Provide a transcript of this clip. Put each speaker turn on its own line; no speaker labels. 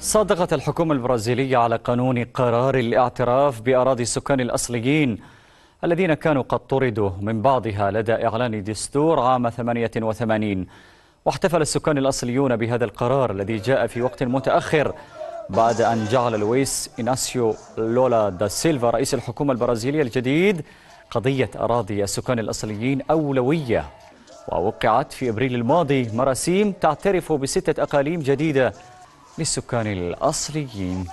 صادقت الحكومة البرازيلية على قانون قرار الاعتراف بأراضي السكان الأصليين الذين كانوا قد طردوا من بعضها لدى إعلان دستور عام 88 واحتفل السكان الأصليون بهذا القرار الذي جاء في وقت متأخر بعد أن جعل لويس إناسيو لولا دا سيلفا رئيس الحكومة البرازيلية الجديد قضية أراضي السكان الأصليين أولوية ووقعت في إبريل الماضي مراسيم تعترف بستة أقاليم جديدة للسكان الأصليين